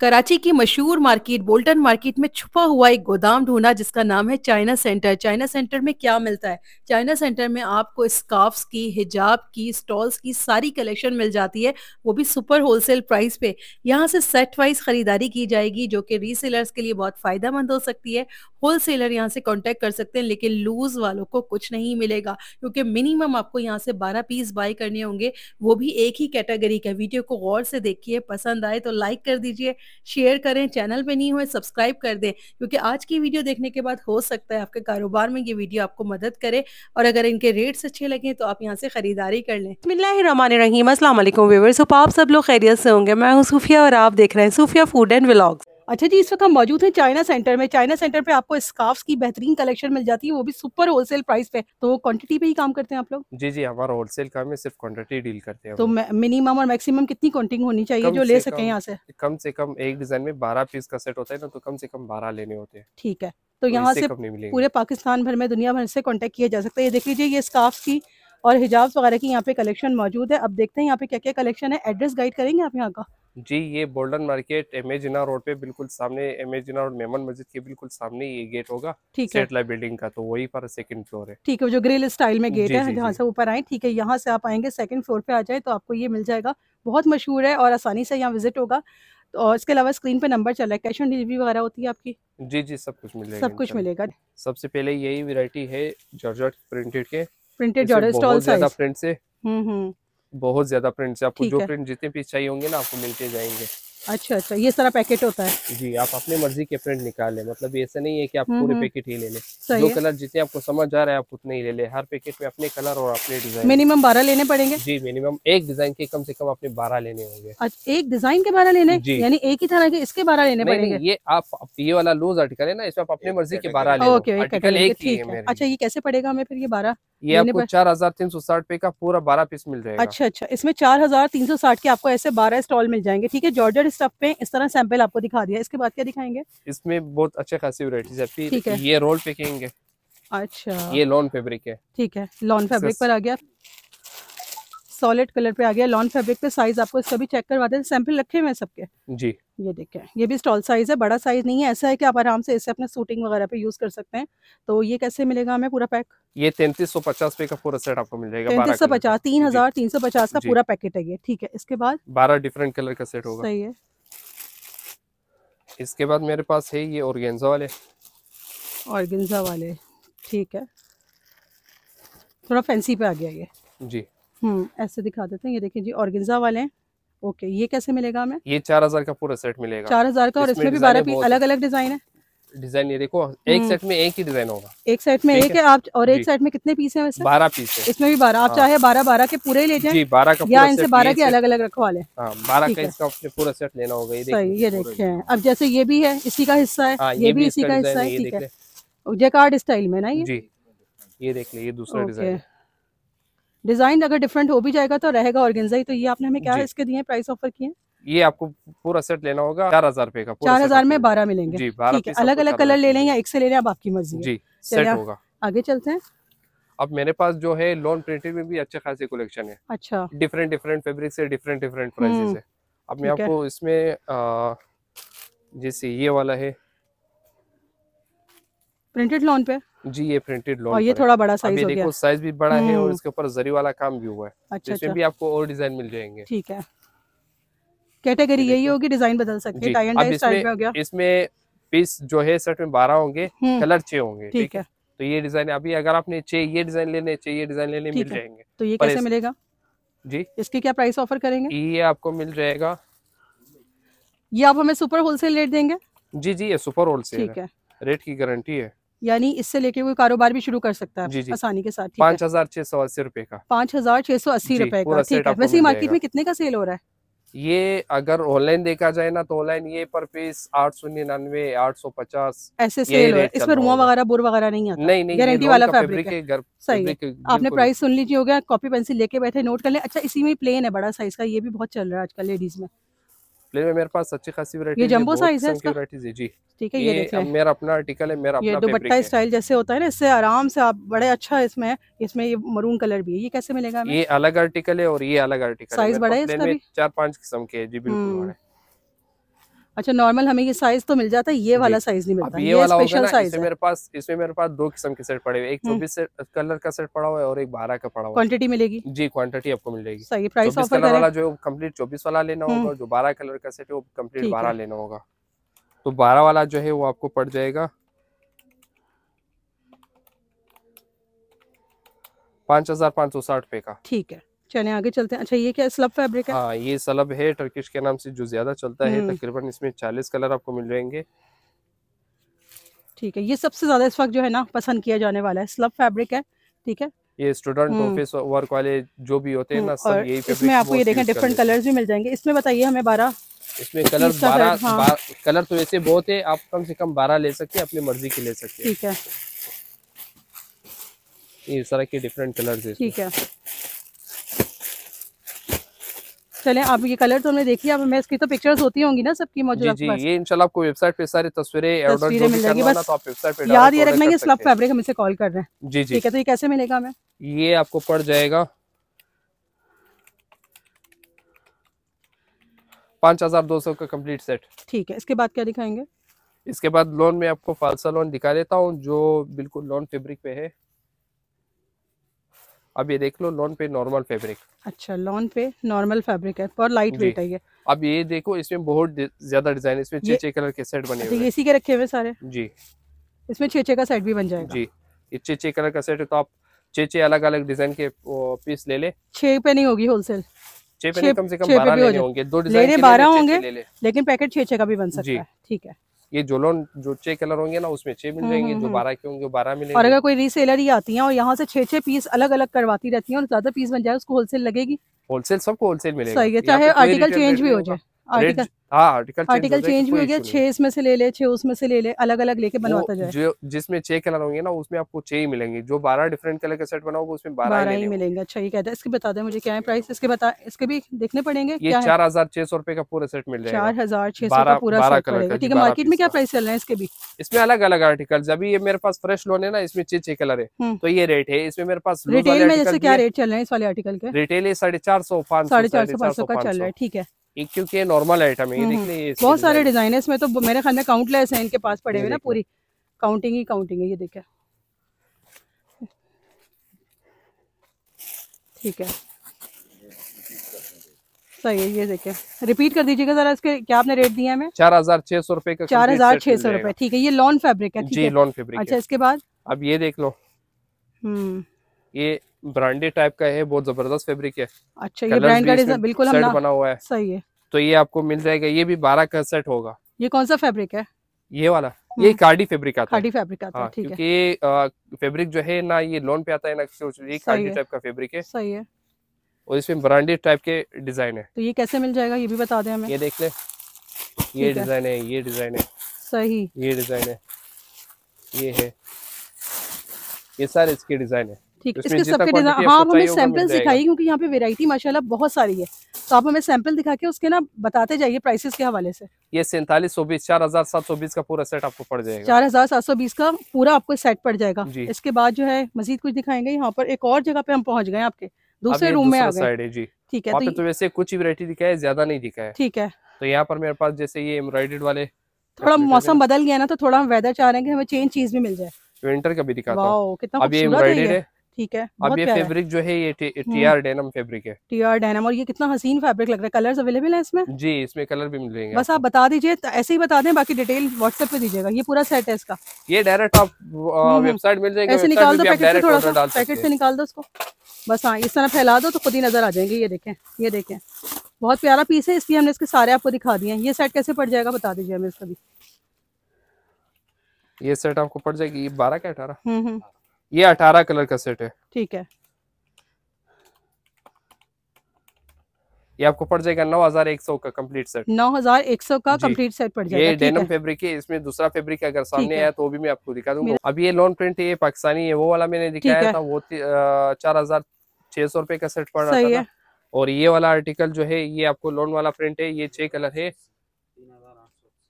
कराची की मशहूर market Bolton market में छुपा हुआ एक गोदाम ढूंढा जिसका नाम है चाइना सेंटर चाइना सेंटर में क्या मिलता है चाइना सेंटर में आपको स्काफ्स की हिजाब की स्टॉल्स की सारी कलेक्शन मिल जाती है वो भी सुपर होलसेल प्राइस पे यहाँ से सेट वाइज खरीदारी की जाएगी जो कि रीसेलर्स के लिए बहुत फायदेमंद हो सकती है होलसेलर यहाँ से कॉन्टेक्ट कर सकते हैं लेकिन लूज वालों को कुछ नहीं मिलेगा क्योंकि मिनिमम आपको यहाँ से बारह पीस बाय करने होंगे वो भी एक ही कैटेगरी का वीडियो को गौर से देखिए पसंद आए तो लाइक कर दीजिए शेयर करें चैनल पे नहीं हुए सब्सक्राइब कर दें क्योंकि आज की वीडियो देखने के बाद हो सकता है आपके कारोबार में ये वीडियो आपको मदद करे और अगर इनके रेट्स अच्छे लगे तो आप यहाँ से खरीदारी कर लें मिल्लामान रहीम असलम व्यूवर्स आप सब लोग खैरियत से होंगे मैं हूँ सूफिया और आप देख रहे हैं सूफिया फूड एंड व्लाग्स अच्छा जी इस वक्त हम मौजूद हैं चाइना सेंटर में चाइना सेंटर पे आपको स्कार्फ्स की बेहतरीन कलेक्शन मिल जाती है वो भी सुपर होलसेल प्राइस पे तो क्वांटिटी पे ही काम करते हैं आप लोग जी जी हमारा होलसेल काम है सिर्फ क्वांटिटी डील करते हैं तो मिनिमम और मैक्सिमम कितनी क्वांटिटी होनी चाहिए जो ले सके यहाँ से कम से कम एक डिजाइन में बारह पीस का सेट होता है ना तो कम से कम बारह लेने होते हैं ठीक है तो, तो यहाँ से पूरे पाकिस्तान भर में दुनिया भर से कॉन्टेक्ट किया जा सकता है ये देख लीजिए ये स्कार्फ की और हिजाब वगैरह की यहाँ पे कलेक्शन मौजूद है अब देखते हैं यहाँ पे क्या क्या कलेक्शन है एड्रेस गाइड करेंगे आप यहाँ का जी ये बोल्डन मार्केट एम रोड पे बिल्कुल सामने एम जिना रोड मेमन मस्जिद के बिल्कुल सामने ये गेट होगा ठीक है बिल्डिंग का तो वही पर सेकंड फ्लोर है ठीक है जो ग्रिल स्टाइल में गेट जी, है जहाँ से ऊपर आए ठीक है यहाँ से आप आएंगे सेकंड फ्लोर पे आ जाए तो आपको ये मिल जाएगा बहुत मशहूर है और आसानी से यहाँ विजिट होगा तो और इसके अलावा स्क्रीन पे नंबर चल रहा है कैश ऑन डिलीवरी वगैरह होती है आपकी जी जी सब कुछ मिलेगा सब कुछ मिलेगा सबसे पहले यही वेरायटी है जॉर्ज प्रिंटेड के प्रिंटेड जॉर्ज स्टॉल प्रिंट से हम्म, हम्म। बहुत ज्यादा प्रिंट्स आपको जो प्रिंट जितने पीस चाहिए होंगे ना आपको मिलते जाएंगे अच्छा अच्छा ये सारा पैकेट होता है जी आप अपने मर्जी के प्रिंट निकाले मतलब ऐसा नहीं है कि आप हम्म, पूरे पैकेट हम्म। ही ले ले जो कलर जितने आपको समझ आ रहा है आप उतने ही ले ले हर पैकेट में अपने कलर और अपने डिजाइन मिनिमम बारह लेने पड़ेंगे जी मिनिमम एक डिजाइन के कम से कम अपने बारह लेने होंगे एक डिजाइन के बारह लेने यानी एक ही तरह के इसके बारह लेने पड़ेंगे ये आप ये वाला लूज आर्टिकल है ना इसमें आप अपनी मर्जी के बारह लेकिन अच्छा ये कैसे पड़ेगा हमें फिर ये बारह ये आपको चार हजार तीन सौ साठ पे का पूरा बारह पीस मिल जाएगा अच्छा अच्छा इसमें चार हजार तीन सौ साठ के आपको ऐसे बारह स्टॉल मिल जाएंगे ठीक है जॉर्जेट स्टफ पे इस तरह सैंपल आपको दिखा दिया इसके बाद क्या दिखाएंगे इसमें बहुत अच्छे खासी वराइटीज है ये रोल पे है अच्छा ये लॉन फेब्रिक है ठीक है लॉन फेब्रिक पर आ गया सॉलिड कलर पे आ गया लॉन फैब्रिक पे साइज आपको इसका भी चेक करवाते हैं सैंपल रखे हुए सबके जी ये देखें ये भी स्टॉल साइज है बड़ा साइज नहीं है ऐसा है कि आप आराम से इसे अपने सूटिंग वगैरह पे यूज कर सकते हैं तो ये कैसे मिलेगा हमें पूरा पैक ये तैतीस सौ पचास रुपए का पूरा सेट आपको मिल जाएगा तैतीस सौ पचास तीन हजार तीन सौ पचास का पूरा पैकेट है ये ठीक है इसके बाद बारह डिफरेंट कलर का सेट होगा सही है इसके बाद मेरे पास है ये ऑर्गेन्जा वाले ऑर्गेन्जा वाले ठीक है थोड़ा फैंसी पे आ गया ये जी हम्म, ऐसे दिखा देते हैं ये देखिए जी ऑर्गेन्जा वाले हैं ओके ये कैसे मिलेगा हमें ये चार हजार का पूरा सेट मिलेगा चार हजार का और इसमें भी बारह पीस अलग अलग डिजाइन है डिजाइन ये देखो एक सेट हम्म। में एक ही डिजाइन होगा एक सेट में एक है आप और एक सेट में कितने पीस है बारह पीस है इसमें भी बारह आप हाँ। चाहे बारह बारह के पूरे ही ले जाए बारह का या इनसे बारह के अलग अलग रखवा ले हाँ, बारह का इसका पूरा सेट लेना होगा ये ये देखे अब जैसे ये भी है इसी का हिस्सा है हाँ, ये भी इसी का हिस्सा है ठीक है जैकार्ड स्टाइल में ना ये ये देख ले ये दूसरा डिजाइन डिजाइन अगर डिफरेंट हो भी जाएगा तो रहेगा ऑर्गेन्जा ही तो ये आपने हमें क्या इसके दिए प्राइस ऑफर किए ये आपको पूरा सेट लेना होगा चार हजार रुपए का चार हजार में बारह मिलेंगे जी ठीक है अलग अलग कलर ले लें या एक से ले लें आप आपकी मर्जी जी सेट होगा आगे चलते हैं अब मेरे पास जो है लॉन प्रिंटेड में भी अच्छे खासे कलेक्शन है अच्छा डिफरेंट डिफरेंट फेब्रिक से डिफरेंट डिफरेंट प्राइस है अब मैं आपको इसमें जैसे ये वाला है प्रिंटेड लॉन पे जी ये प्रिंटेड लॉन और ये थोड़ा बड़ा साइज हो गया साइज भी बड़ा है और हम्म। इसके ऊपर जरी वाला काम भी हुआ है तो अच्छा, इसमें अच्छा। भी आपको और डिजाइन मिल जाएंगे ठीक है कैटेगरी यही होगी डिजाइन बदल सकते हैं टाई एंड स्टाइल में हो गया इसमें पीस जो है सेट में 12 होंगे कलर हम्म। छह होंगे ठीक है तो ये डिजाइन अभी अगर आपने छह ये डिजाइन लेने चाहिए डिजाइन लेने मिल जाएंगे तो ये कैसे मिलेगा जी इसकी क्या प्राइस ऑफर करेंगे ये आपको मिल जाएगा ये आप हमें सुपर होलसेल रेट देंगे जी जी ये सुपर होलसेल ठीक है रेट की गारंटी है यानी इससे लेके कोई कारोबार भी शुरू कर सकता है जी जी। आसानी के साथ पाँच हजार छह सौ अस्सी रुपए का पाँच हजार छह सौ अस्सी रुपए का ठीक है वैसे मार्केट में कितने का सेल हो रहा है ये अगर ऑनलाइन देखा जाए ना तो ऑनलाइन ये पर पीस आठ सौ निन्यानवे आठ सौ पचास ऐसे सेल है इसमें रुआ वगैरह बोर वगैरह नहीं आता नहीं नहीं गारंटी वाला फैब्रिक है सही है आपने प्राइस सुन लीजिए हो गया कॉपी पेंसिल लेके बैठे नोट कर ले अच्छा इसी में प्लेन है बड़ा साइज का ये भी बहुत चल रहा है आजकल लेडीज में प्लेन में मेरे पास अच्छी खासी वैरायटी ये जंबो साइज है इसका है जी ठीक है ये, ये देखिए मेरा अपना आर्टिकल है मेरा ये दुपट्टा स्टाइल जैसे होता है ना इससे आराम से आप बड़े अच्छा इसमें इसमें ये मरून कलर भी है ये कैसे मिलेगा ये अलग आर्टिकल है और ये अलग आर्टिकल साइज बड़ा है इसका भी चार पाँच किस्म के है जी बिल्कुल हम्म। अच्छा नॉर्मल हमें ये साइज तो मिल जाता है ये वाला साइज नहीं मिलता ये, वाला स्पेशल साइज मेरे पास इसमें मेरे पास दो किस्म के सेट पड़े हुए एक हम्म। चौबीस कलर का सेट पड़ा हुआ है और एक बारह का पड़ा हुआ क्वांटिटी मिलेगी जी क्वांटिटी आपको मिल जाएगी सही प्राइस ऑफर वाला जो कम्प्लीट चौबीस वाला लेना हम्म। होगा जो बारह कलर का सेट है वो कम्प्लीट बारह लेना होगा तो बारह वाला जो है वो आपको पड़ जाएगा पाँच हजार पाँच सौ साठ रुपए का ठीक है चले आगे चलते हैं अच्छा ये क्या स्लब फैब्रिक है हाँ ये स्लब है टर्किश के नाम से जो ज्यादा चलता है हम्म। तकरीबन इसमें चालीस कलर आपको मिल जाएंगे ठीक है ये सबसे ज्यादा इस वक्त जो है ना पसंद किया जाने वाला है स्लब फैब्रिक है ठीक है ये स्टूडेंट ऑफिस वर्क वाले जो भी होते हैं हम्म, ना सब यही इसमें आपको ये देखें डिफरेंट कलर्स भी मिल जाएंगे इसमें बताइए हमें बारह इसमें कलर बारह हाँ। कलर तो ऐसे बहुत है आप कम से कम बारह ले सकते हैं अपनी मर्जी के ले सकते हैं ठीक है ये सारा के डिफरेंट कलर्स है ठीक है चले आप ये कलर तो हमने देखी अब मैं इसकी तो पिक्चर्स होती होंगी ना सबकी मौजूद जी, जी ये इनशाला आपको वेबसाइट पे सारी तस्वीरें तस्वीरें मिल जाएगी बस तो आप वेबसाइट पे याद ये रखना की स्लब फैब्रिक हम इसे कॉल कर रहे हैं जी जी ठीक है तो ये कैसे मिलेगा हमें ये आपको पड़ जाएगा पाँच हजार दो सौ का कम्प्लीट सेट ठीक है इसके बाद क्या दिखाएंगे इसके बाद लोन में आपको फालसा लोन दिखा देता हूँ जो बिल्कुल लोन फेब्रिक पे है अब ये देख लो लॉन पे नॉर्मल फैब्रिक अच्छा लॉन पे नॉर्मल फैब्रिक है और लाइट वेट है ये अब ये देखो इसमें बहुत ज्यादा डिजाइन इसमें छे छे कलर के सेट बने अच्छा, हुए इसी के रखे हुए सारे जी इसमें छे छे का सेट भी बन जाएगा जी ये छे कलर का सेट है तो आप छे छे अलग अलग डिजाइन के पीस ले ले छह पे नहीं होगी होलसेल छह पे कम से कम बारह होंगे दो डिजाइन बारह होंगे लेकिन पैकेट छे छे का भी बन सकता है ठीक है ये जो लोन जो छह कलर होंगे ना उसमें छह मिल हम्म, जाएंगे हम्म, जो हम्म। बारह के होंगे बारह मिलेंगे और अगर कोई रीसेलर ही आती है और यहाँ से छह छह पीस अलग अलग करवाती रहती है और ज्यादा पीस बन जाए उसको होलसेल लगेगी होलसेल सबको होलसेल मिलेगा है चाहे आर्टिकल चेंज भी हो जाए आर्टिकल आर्टिकल चेंज भी हो गया छह इसमें से ले ले छह उसमें से ले ले अलग अलग लेके बनवाता जाए जो जिसमें छह कलर होंगे ना उसमें आपको छह ही मिलेंगे जो बारह डिफरेंट कलर का सेट बनाओगे उसमें बारह ही मिलेंगे अच्छा ही कहता है इसके बता दे मुझे क्या है प्राइस इसके बता इसके भी देखने पड़ेंगे चार हजार छह सौ रुपए का पूरा सेट मिल जाएगा चार हजार छह सौ का पूरा सेट पड़ेगा ठीक है मार्केट में क्या प्राइस चल रहा है इसके भी इसमें अलग अलग आर्टिकल अभी ये मेरे पास फ्रेश लोन है ना इसमें छह छह कलर है हम्म। तो ये रेट है इसमें मेरे पास रिटेल में जैसे क्या रेट चल रहे हैं इस वाले आर्टिकल के रिटेल साढ़े चार सौ पाँच साढ़े चार सौ पाँच सौ का चल रहा है ठीक है एक क्योंकि नॉर्मल आइटम है ये हम्म, देख लें हम्म। बहुत सारे डिजाइन है इसमें तो मेरे ख्याल में काउंटलेस है इनके पास पड़े हुए ना पूरी काउंटिंग ही काउंटिंग है ये देखे ठीक है सही है ये देखे रिपीट कर दीजिएगा जरा इसके क्या आपने रेट दिया हमें चार हजार छह सौ रूपए का चार हजार छह सौ रूपए ठीक है ये लॉन फैब्रिक है जी लॉन फैब्रिक अच्छा इसके बाद अब ये देख लो हम्म ये ब्रांडेड टाइप का है बहुत जबरदस्त फैब्रिक है अच्छा ये ब्रांड का डिजाइन बिल्कुल सेट बना हुआ है सही है तो ये आपको मिल जाएगा ये भी बारह का सेट होगा ये कौन सा फैब्रिक है ये वाला हम्म। ये कार्डी फैब्रिक आता कार्डी फैब्रिक आता है हाँ, ठीक है क्योंकि फैब्रिक जो है ना ये लोन पे आता है ना ये कार्डी टाइप का फैब्रिक है सही है और इसमें ब्रांडेड टाइप के डिजाइन है तो ये कैसे मिल जाएगा ये भी बता दे हमें ये देख ले ये डिजाइन है ये डिजाइन है सही ये डिजाइन है ये है ये सारे इसके डिजाइन है ठीक तो हाँ, है इसके सबके डिजाइन हाँ आप हमें सैंपल दिखाइए क्योंकि यहाँ पे वेरायटी माशाला बहुत सारी है तो आप हमें सैंपल दिखा के उसके ना बताते जाइए प्राइसेस के हवाले से ये सैंतालीस सौ बीस चार हजार सात सौ बीस का पूरा सेट आपको पड़ जाएगा चार हजार सात सौ बीस का पूरा आपको सेट पड़ जाएगा इसके बाद जो है मजीद कुछ दिखाएंगे यहाँ पर एक और जगह पे हम पहुँच गए आपके दूसरे रूम में ठीक है तो, तो, वैसे कुछ ही वरायटी है ज्यादा नहीं दिखाई ठीक है तो यहाँ पर मेरे पास जैसे ये एम्ब्रॉइडेड वाले थोड़ा मौसम बदल गया ना तो थोड़ा हम वेदर चाह रहे हैं कि हमें चेंज चीज भी मिल जाए विंटर का भी दिखाता हूँ कितना अब ये है ठीक है अब ये फैब्रिक जो है ये टीआर डेनम फैब्रिक है टीआर डेनम और ये कितना हसीन फैब्रिक लग रहा है कलर्स अवेलेबल है इसमें जी इसमें कलर भी मिलेंगे बस आप बता दीजिए तो ऐसे ही बता दें बाकी डिटेल व्हाट्सएप पे दीजिएगा ये पूरा सेट है इसका ये डायरेक्ट आप वेबसाइट हम्म, हम्म। मिल जाएगा ऐसे निकाल दो पैकेट से थोड़ा सा पैकेट से निकाल दो उसको बस हाँ इस तरह फैला दो तो खुद ही नजर आ जाएंगे ये देखें ये देखें बहुत प्यारा पीस है इसलिए हमने इसके सारे आपको दिखा दिए हैं ये सेट कैसे पड़ जाएगा बता दीजिए हमें इसका भी ये सेट आपको पड़ जाएगी बारह का अठारह हम्म हम्म ये अठारह कलर का सेट है ठीक है ये आपको पड़ जाएगा नौ हजार एक सौ का कंप्लीट सेट नौ हजार एक सौ का कंप्लीट सेट पड़ जाएगा ये डेनम फैब्रिक है इसमें दूसरा फैब्रिक अगर सामने आया तो भी मैं आपको दिखा दूंगा अब ये लॉन्ग प्रिंट है ये पाकिस्तानी है वो वाला मैंने दिखाया था वो चार हजार छह सौ रूपये का सेट पड़ रहा था और ये वाला आर्टिकल जो है ये आपको लोन वाला प्रिंट है ये छह कलर है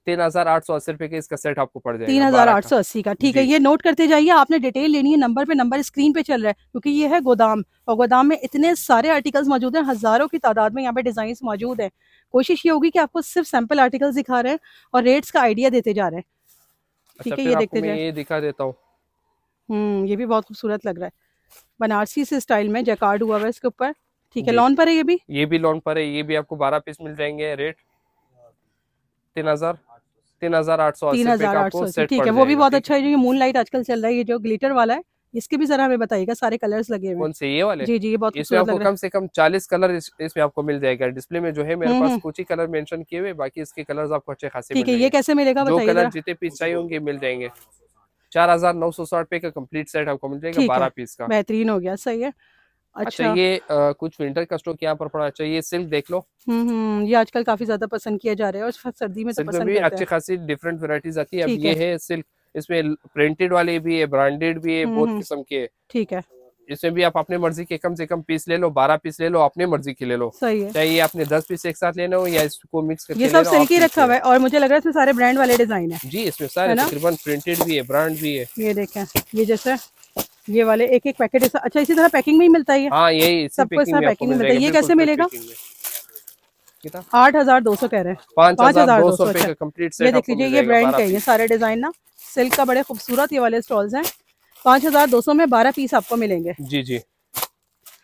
तीन हजार आठ सौ अस्सी रुपए के इसका सेट आपको पड़ जाएगा तीन हजार आठ सौ अस्सी का ठीक है ये नोट करते जाइए आपने डिटेल लेनी है नंबर पे नंबर स्क्रीन पे चल रहा है क्योंकि ये है गोदाम और गोदाम में इतने सारे आर्टिकल्स मौजूद हैं हजारों की तादाद में यहाँ पे डिजाइन मौजूद है कोशिश ये होगी कि आपको सिर्फ सैंपल आर्टिकल्स दिखा रहे हैं और रेट्स का आइडिया देते जा रहे हैं अच्छा, ठीक है ये देखते जाए दिखा देता हूँ हम्म ये भी बहुत खूबसूरत लग रहा है बनारसी से स्टाइल में जैकार्ड हुआ है इसके ऊपर ठीक है लॉन पर है ये भी ये भी लॉन पर है ये भी आपको बारह पीस मिल जाएंगे रेट तीन हजार तीन हजार आठ सौ तीन हजार आठ सौ ठीक है वो भी बहुत अच्छा है जो मून लाइट आजकल चल रहा है ये जो ग्लिटर वाला है इसके भी जरा हमें बताइएगा सारे कलर्स लगे हुए कौन से ये वाले जी जी ये बहुत इसमें आपको कम से कम 40 कलर इस, इसमें आपको मिल जाएगा डिस्प्ले में जो है मेरे हम्म, पास हम्म। कुछ ही कलर मेंशन किए हुए बाकी इसके कलर्स आपको अच्छे खासे ठीक है ये कैसे मिलेगा बताइए कलर जितने पीस चाहिए होंगे मिल जाएंगे चार हजार नौ सौ साठ रुपए का कम्प्लीट सेट आपको मिल जाएगा बारह पीस का बेहतरीन हो गया सही है अच्छा, अच्छा ये आ, कुछ विंटर का स्टॉक यहाँ पर पड़ा अच्छा ये सिल्क देख लो हम्म, हम्म ये आजकल काफी ज्यादा पसंद किया जा रहा है और सर्दी में तो पसंद भी अच्छी खासी डिफरेंट वेराइटीज आती है अब ये है सिल्क इसमें प्रिंटेड वाले भी है ब्रांडेड भी है हम्म, बहुत हम्म। किस्म के ठीक है इसमें भी आप अपने मर्जी के कम से कम पीस ले लो बारह पीस ले लो अपने मर्जी के ले लो सही है चाहे आपने दस पीस एक साथ लेना हो या इसको मिक्स करके ये सब सिल्क ही रखा हुआ है और मुझे लग रहा है इसमें सारे ब्रांड वाले डिजाइन है जी इसमें सारे तकरीबन प्रिंटेड भी है ब्रांड भी है ये देखें ये जैसे ये वाले एक एक पैकेट ऐसा अच्छा इसी तरह पैकिंग में ही मिलता है हाँ, यही सबको तरह पैकिंग मिलता है ये कैसे मिलेगा आठ हजार दो सौ कह रहे हैं पाँच हजार दो सौ अच्छा। ये देख लीजिए ये ब्रांड का ये सारे डिजाइन ना सिल्क का बड़े खूबसूरत ये वाले स्टॉल्स हैं पाँच हजार दो सौ में बारह पीस आपको मिलेंगे जी जी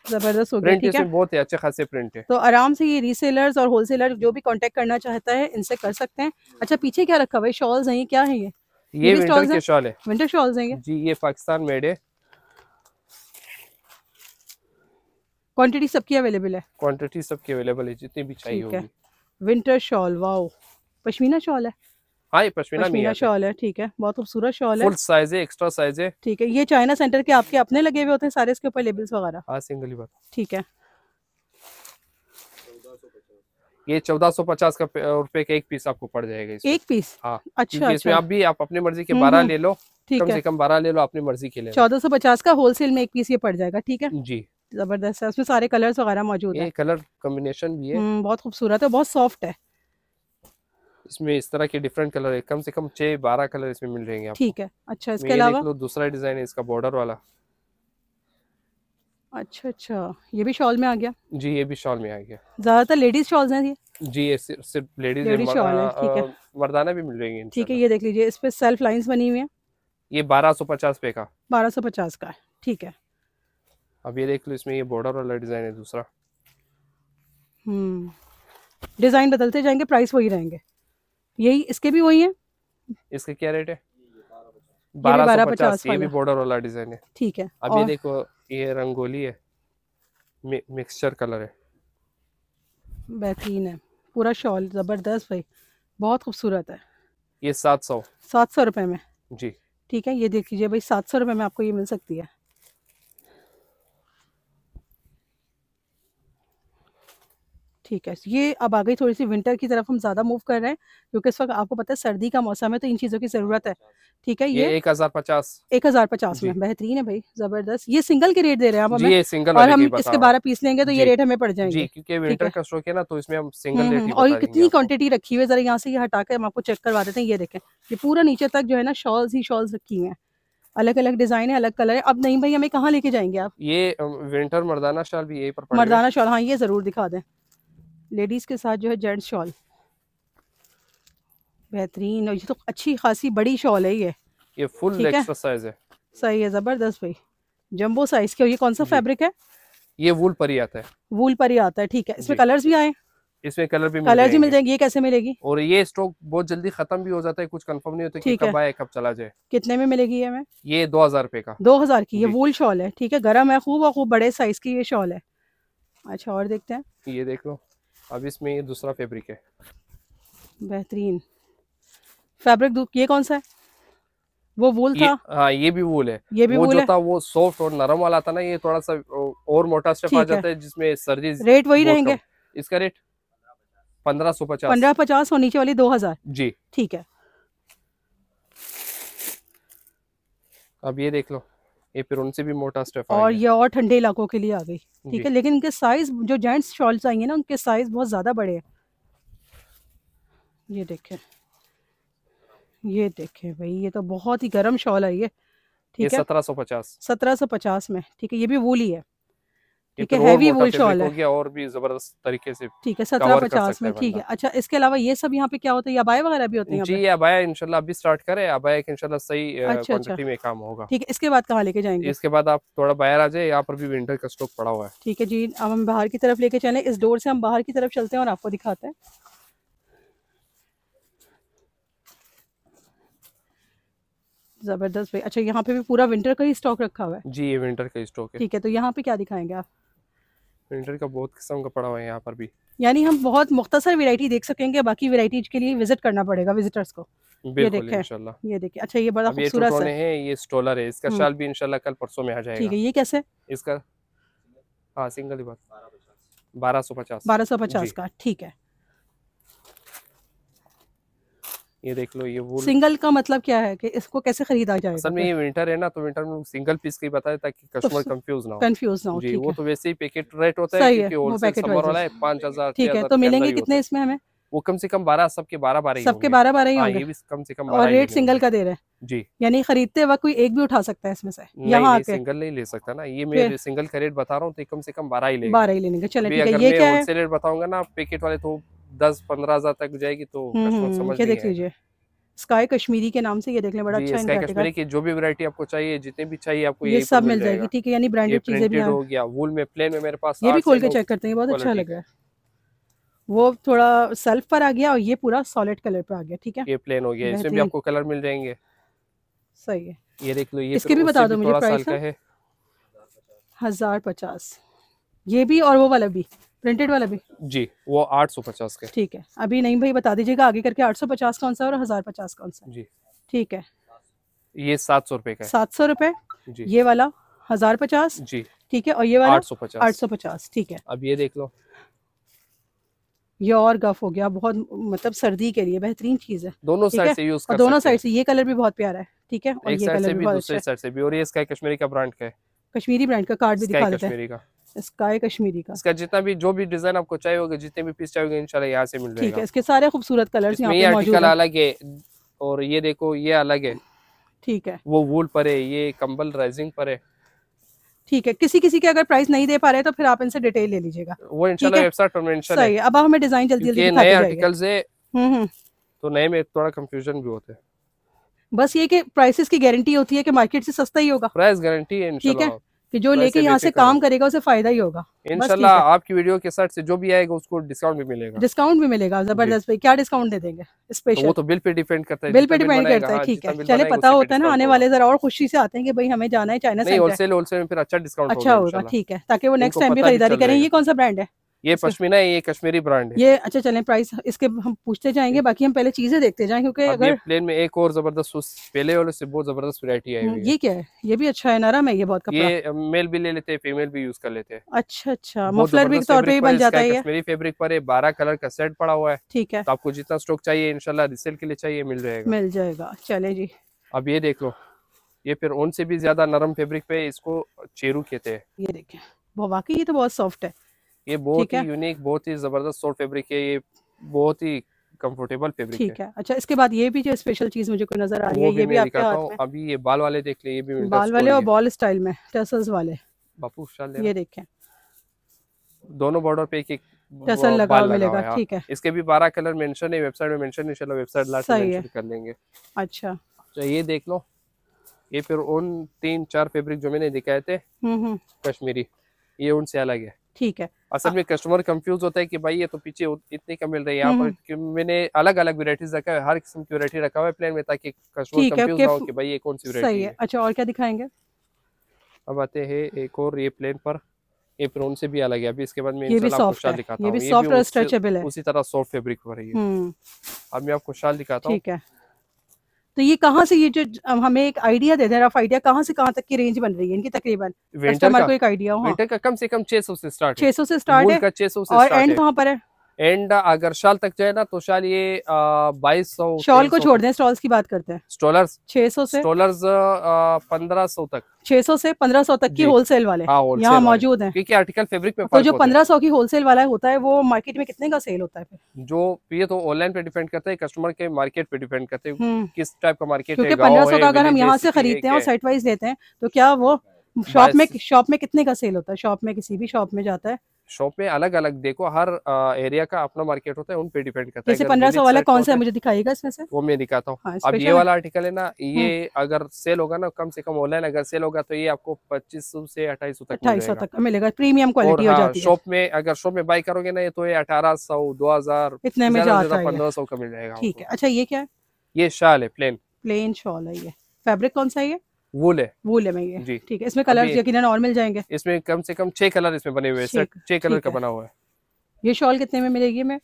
जबरदस्त हो गया ठीक है बहुत ही अच्छे खासे प्रिंट है तो आराम से ये रीसेलर्स और होलसेलर जो भी कांटेक्ट करना चाहता है इनसे कर सकते हैं अच्छा पीछे क्या रखा हुआ है शॉल्स हैं क्या है ये ये विंटर के शॉल है विंटर शॉल्स हैं जी ये पाकिस्तान मेड है क्वांटिटी सबकी अवेलेबल है क्वांटिटी सबकी अवेलेबल है जितनी भी चाहिए होगी winter shawl wow pashmina shawl है हाँ ये पश्मीना, पश्मीना शॉल है ठीक है बहुत खूबसूरत शॉल है फुल साइज है एक्स्ट्रा साइज है ठीक है ये चाइना सेंटर के आपके अपने लगे हुए होते हैं सारे इसके ऊपर लेबल्स वगैरह हां सिंगल ही बात ठीक है ये चौदह सौ पचास का रुपए का एक पीस आपको पड़ जाएगा एक पीस हाँ अच्छा इसमें अच्छा। आप भी आप अपनी मर्जी के हम्म, बारह हम्म। ले लो कम से कम बारह ले लो अपनी मर्जी के लिए चौदह सौ पचास का होलसेल में एक पीस ये पड़ जाएगा ठीक है जी ज़बरदस्त है उसमें सारे कलर्स वगैरह मौजूद है कलर कॉम्बिनेशन भी है हम्म, बहुत खूबसूरत है बहुत सॉफ्ट है इसमें इस तरह के डिफरेंट कलर है कम से कम छह बारह कलर इसमें मिल जाएंगे ठीक है अच्छा इसके अलावा दूसरा डिजाइन है इसका बॉर्डर वाला अच्छा अच्छा ये भी शॉल में आ गया जी ये भी शॉल में आ गया ज्यादातर लेडीज शॉल्स हैं ये जी ये सिर्फ लेडीज लेडीज शॉल है ठीक है मर्दाना भी मिल रही है ठीक है ये देख लीजिए इस पे सेल्फ लाइंस बनी हुई है ये बारह सौ पचास पे का बारह सौ पचास का है ठीक है अब ये देख लो इसमें ये बॉर्डर वाला डिज़ाइन है दूसरा हम्म डिज़ाइन बदलते जाएंगे प्राइस वही रहेंगे यही इसके भी वही है इसके क्या रेट है बारह बारह पचास ये भी बॉर्डर वाला डिज़ाइन है ठीक है अब ये देखो ये रंगोली है मि मिक्सचर कलर है बेहतरीन है पूरा शॉल ज़बरदस्त भाई बहुत खूबसूरत है ये सात सौ सात सौ रुपये में जी ठीक है ये देख लीजिए भाई सात सौ रुपये में आपको ये मिल सकती है ठीक है तो ये अब आ गई थोड़ी सी विंटर की तरफ हम ज्यादा मूव कर रहे हैं क्योंकि इस वक्त आपको पता है सर्दी का मौसम है तो इन चीजों की जरूरत है ठीक है ये एक हजार पचास एक हजार पचास में बेहतरीन है भाई जबरदस्त ये सिंगल के रेट दे रहे हैं आप हमें सिंगल और हम इसके बारह पीस लेंगे तो ये रेट हमें पड़ जाएंगे क्योंकि विंटर का स्टॉक है ना तो इसमें हम सिंगल हम्म, हम्म, और कितनी क्वान्टिटी रखी हुई है जरा यहाँ से ये हटा के हम आपको चेक करवा देते हैं ये देखें ये पूरा नीचे तक जो है ना शॉल्स ही शॉल्स रखी हुई है अलग अलग डिजाइन है अलग कलर है अब नहीं भाई हमें कहाँ लेके जाएंगे आप ये विंटर मर्दाना शॉल भी यही पर मर्दाना शॉल हाँ ये जरूर दिखा दें लेडीज़ के साथ जो है जेंट्स शॉल बेहतरीन और ये तो अच्छी खासी बड़ी शॉल है ये ये फुल लेग एक्सरसाइज है सही है ज़बरदस्त भाई जंबो साइज के ये कौन सा फैब्रिक है ये वूल पर ही आता है वूल पर ही आता है ठीक है इसमें कलर्स भी आए इसमें कलर भी कलर भी मिल जाएंगे ये कैसे मिलेगी और ये स्टॉक बहुत जल्दी खत्म भी हो जाता है कुछ कंफर्म नहीं होता कि कब आए कब चला जाए कितने में मिलेगी ये हमें ये दो हजार रुपए का दो हजार की ये वूल शॉल है ठीक है गर्म है खूब और खूब बड़े साइज की ये शॉल है अच्छा और देखते हैं ये देख लो अब इसमें ये दूसरा फैब्रिक है बेहतरीन फैब्रिक ये कौन सा है वो वूल था हाँ ये भी वूल है ये भी वो जो है? था वो सॉफ्ट और नरम वाला था ना ये थोड़ा सा और मोटा स्टेप आ जाता है जिसमें सर्दी रेट वही रहेंगे इसका रेट पंद्रह सौ पचास पंद्रह पचास और नीचे वाली दो हजार जी ठीक है अब ये देख लो ये फिर उनसे भी मोटा स्टफ और ये और ठंडे इलाकों के लिए आ गई ठीक है लेकिन इनके साइज जो जेंट्स शॉल्स है ना उनके साइज बहुत ज़्यादा बड़े हैं ये देखें ये देखें भाई ये तो बहुत ही गर्म शॉल है ये ठीक है सत्रह सौ पचास सत्रह सौ पचास में ठीक है ये भी वूली है ठीक है हैवी वो शॉल है और भी जबरदस्त तरीके से ठीक है सत्रह पचास में ठीक है अच्छा इसके अलावा ये सब यहाँ पे क्या होता है अबाया वगैरह भी होते हैं जी अबाया इनशाला अभी स्टार्ट करे अबाया इनशाला सही क्वान्टिटी अच्छा, अच्छा। में काम होगा ठीक है इसके बाद कहाँ लेके जाएंगे इसके बाद आप थोड़ा बाहर आ जाए यहाँ पर भी विंटर का स्टॉक पड़ा हुआ है ठीक है जी अब हम बाहर की तरफ लेके चले इस डोर से हम बाहर की तरफ चलते हैं और आपको दिखाते हैं जबरदस्त भाई अच्छा यहाँ पे भी पूरा विंटर का ही स्टॉक रखा हुआ है जी ये विंटर का स्टॉक है ठीक है तो यहाँ पे क्या दिखाएंगे आप विंटर का बहुत किस्म का पड़ा हुआ है यहाँ पर भी यानी हम बहुत मुख्तसर वैरायटी देख सकेंगे बाकी वैरायटीज के लिए विजिट करना पड़ेगा विजिटर्स को ये देखें ये देखिए अच्छा ये बड़ा खूबसूरत है ये स्टोलर है इसका शाल हम्म। भी इनशाला कल परसों में आ जाएगा ठीक है ये कैसे इसका हाँ सिंगल ही बारह सौ पचास बारह सौ पचास का ठीक है ये देख लो ये वो सिंगल का मतलब क्या है कि इसको कैसे खरीदा जाए असल में ये विंटर है ना तो विंटर में सिंगल पीस की बताए ताकि कस्टमर तो कंफ्यूज ना हो कंफ्यूज ना हो जी वो तो वैसे ही पैकेट रेट होता है पाँच हजार ठीक है तो मिलेंगे कितने इसमें हमें वो कम से कम बारह सबके बारह बारह सबके बारह बारह ही हाँ, होंगे कम से कम और रेट सिंगल का दे रहे हैं जी यानी खरीदते वक्त कोई एक भी उठा सकता है इसमें से यहाँ आके सिंगल नहीं ले सकता ना ये मैं सिंगल का रेट बता रहा हूँ तो कम से कम बारह ही ले बारह ही लेंगे चले ये क्या है रेट बताऊंगा ना पैकेट वाले तो दस पंद्रह हजार तक जाएगी तो हम्म, हम्म, देख लीजिए स्काई कश्मीरी के नाम से ये देख लें बड़ा अच्छा स्काई कश्मीरी की जो भी वैरायटी आपको चाहिए जितने भी चाहिए आपको ये सब मिल जाएगी ठीक है यानी ब्रांडेड चीजें भी हो गया वूल में प्लेन में मेरे पास ये भी खोल के चेक करते हैं बहुत अच्छा लग रहा है वो थोड़ा सेल्फ पर आ गया और ये पूरा सॉलिड कलर पर आ गया ठीक है ये प्लेन हो गया इसमें भी आपको कलर मिल जाएंगे सही है ये देख लो ये इसके भी बता दो मुझे प्राइस का है हजार पचास ये भी और वो वाला भी प्रिंटेड वाला भी जी वो आठ सौ पचास का ठीक है अभी नहीं भाई बता दीजिएगा आगे करके आठ सौ पचास कौन सा और हजार पचास कौन सा जी ठीक है ये सात सौ रूपए का सात सौ रूपए ये वाला हजार पचास जी ठीक है और ये वाला आठ सौ पचास ठीक है अब ये देख लो ये और गफ हो गया बहुत मतलब सर्दी के लिए बेहतरीन चीज है दोनों साइड से यूज कर दोनों साइड से ये कलर भी बहुत प्यारा है ठीक है और ये कलर भी दूसरे साइड अच्छा से भी और ये कश्मीरी का ब्रांड का है कश्मीरी ब्रांड का कार्ड भी दिखा देते हैं स्काई कश्मीरी का इसका जितना भी जो भी डिजाइन आपको चाहिए होगा जितने भी पीस चाहिए इंशाल्लाह यहाँ से मिल जाएगा ठीक है इसके सारे खूबसूरत कलर यहाँ अलग है और ये देखो ये अलग है ठीक है वो वूल पर है ये कम्बल राइजिंग पर है ठीक है किसी किसी के अगर प्राइस नहीं दे पा रहे तो फिर आप इनसे डिटेल ले लीजिएगा वो इंशाल्लाह वेबसाइट पर है अब हमें डिजाइन जल्दी जल्दी नए आर्टिकल्स है हम्म, हम्म। तो नए में थोड़ा कंफ्यूजन भी बस ये कि प्राइसेस की गारंटी होती है कि मार्केट से सस्ता ही होगा प्राइस गारंटी है ठीक है कि जो लेके यहाँ से काम करेगा उसे फायदा ही होगा इनशाला आपकी वीडियो के साथ से जो भी आएगा उसको डिस्काउंट भी मिलेगा डिस्काउंट भी मिलेगा जबरदस्त भाई क्या डिस्काउंट दे देंगे स्पेशल तो तो बिल पे डिपेंड करता है बिल पे डिपेंड करता है ठीक है चले पता होता है ना आने वाले जरा और खुशी से आते हैं कि भाई हमें जाना है चाइना से होलसेल होलसेल में फिर अच्छा डिस्काउंट अच्छा होगा ठीक है ताकि वो नेक्स्ट टाइम भी खरीदारी करें ये कौन सा ब्रांड है ये पश्मीना है ये कश्मीरी ब्रांड है ये अच्छा चले प्राइस इसके हम पूछते जाएंगे बाकी हम पहले चीजें देखते जाएं क्योंकि अगर प्लेन में एक और जबरदस्त पहले वाले से बहुत जबरदस्त वैरायटी आई हम्म, हुई ये क्या है ये भी अच्छा है नरम है ये बहुत कपड़ा ये मेल भी ले लेते हैं फीमेल भी यूज कर लेते हैं अच्छा अच्छा मफलर तो भी तौर पे बन जाता है कश्मीरी फैब्रिक पर बारह कलर का सेट पड़ा हुआ है ठीक है तो आपको जितना स्टॉक चाहिए इनशाला रिसेल के लिए चाहिए मिल जाएगा मिल जाएगा चले जी अब ये देख लो ये फिर उनसे भी ज्यादा नरम फेब्रिक पे इसको चेरू कहते हैं ये देखे वाकई ये तो बहुत सॉफ्ट है ये बहुत ही यूनिक बहुत ही जबरदस्त सॉफ्ट फेब्रिक है ये बहुत ही कम्फर्टेबल फेब्रिक ठीक है अच्छा इसके बाद ये भी जो स्पेशल चीज मुझे कोई नजर आ रही है ये भी आपके हाथ में अभी ये बाल वाले देख ले ये भी बाल वाले और बॉल स्टाइल में टसल्स वाले बापू ये देखे दोनों बॉर्डर पे एक एक टसल लगा मिलेगा ठीक है इसके भी बारह कलर मेंशन है वेबसाइट में मेंशन इंशाल्लाह वेबसाइट लास्ट में मेंशन कर लेंगे अच्छा तो ये देख लो ये फिर उन तीन चार फैब्रिक जो मैंने दिखाए थे हम्म, हम्म। कश्मीरी ये उनसे अलग है ठीक है असल में कस्टमर कंफ्यूज होता है कि भाई ये तो पीछे इतने का मिल रही है यहाँ हम्म। पर मैंने अलग अलग वेराइटीज रखा है हर किस्म की वेरायटी रखा हुआ है प्लेन में ताकि कस्टमर कंफ्यूज हो कि भाई ये कौन सी वेरायटी है अच्छा और क्या दिखाएंगे अब आते हैं एक और ये प्लेन पर ये प्रोन से भी अलग है अभी इसके बाद में ये भी सॉफ्ट स्ट्रेचेबल है उसी तरह सॉफ्ट फैब्रिक पर है हम्म। अब मैं आपको शाल दिखाता हूँ तो ये कहाँ से ये जो हमें एक आइडिया दे दे रफ आइडिया कहाँ से कहाँ तक की रेंज बन रही है इनकी तकरीबन कस्टमर को एक आइडिया हो का कम से कम सौ से स्टार्ट सौ से स्टार्ट है और एंड कहाँ पर है एंड अगर शाल तक जाए ना तो शाल ये बाईस सौ शॉल को छोड़ दें स्टॉल्स की बात करते हैं स्टॉलर्स सौ से स्टॉलर्स पंद्रह सौ तक छह सौ से पंद्रह सौ तक की होलसेल वाले हाँ, यहाँ मौजूद हैं क्योंकि आर्टिकल फैब्रिक पे तो जो पंद्रह सौ की होलसेल वाला होता है वो मार्केट में कितने का सेल होता है जो ये तो ऑनलाइन पे डिपेंड करता है कस्टमर के मार्केट पे डिपेंड करते हैं हम्म। किस टाइप का मार्केट क्योंकि पंद्रह सौ का अगर हम यहाँ से खरीदते हैं और सेट वाइज लेते हैं तो क्या वो शॉप में शॉप में कितने का सेल होता है शॉप में किसी भी शॉप में जाता है शॉप में अलग अलग देखो हर एरिया का अपना मार्केट होता है उन पे डिपेंड करता है पंद्रह सौ वाला कौन सा मुझे दिखाएगा इसमें से वो मैं दिखाता हूँ हाँ, अब ये वाला आर्टिकल है ना ये हाँ। अगर सेल होगा ना कम से कम ऑनलाइन अगर सेल होगा तो ये आपको पच्चीस सौ से अट्ठाईस तक अट्ठाईस तक मिलेगा प्रीमियम क्वालिटी शॉप में अगर शॉप में बाई करोगे ना ये तो ये अठारह सौ दो हजार इतने में पंद्रह सौ का मिल जाएगा ठीक है अच्छा ये क्या है ये शाल है प्लेन प्लेन शॉल है ये फेब्रिक कौन सा है वूल है वूल है मैं जी ठीक है इसमें कलर यकीन और मिल जाएंगे इसमें कम से कम छह कलर इसमें बने हुए हैं छह कलर का बना हुआ है ये शॉल कितने में मिलेगी मैं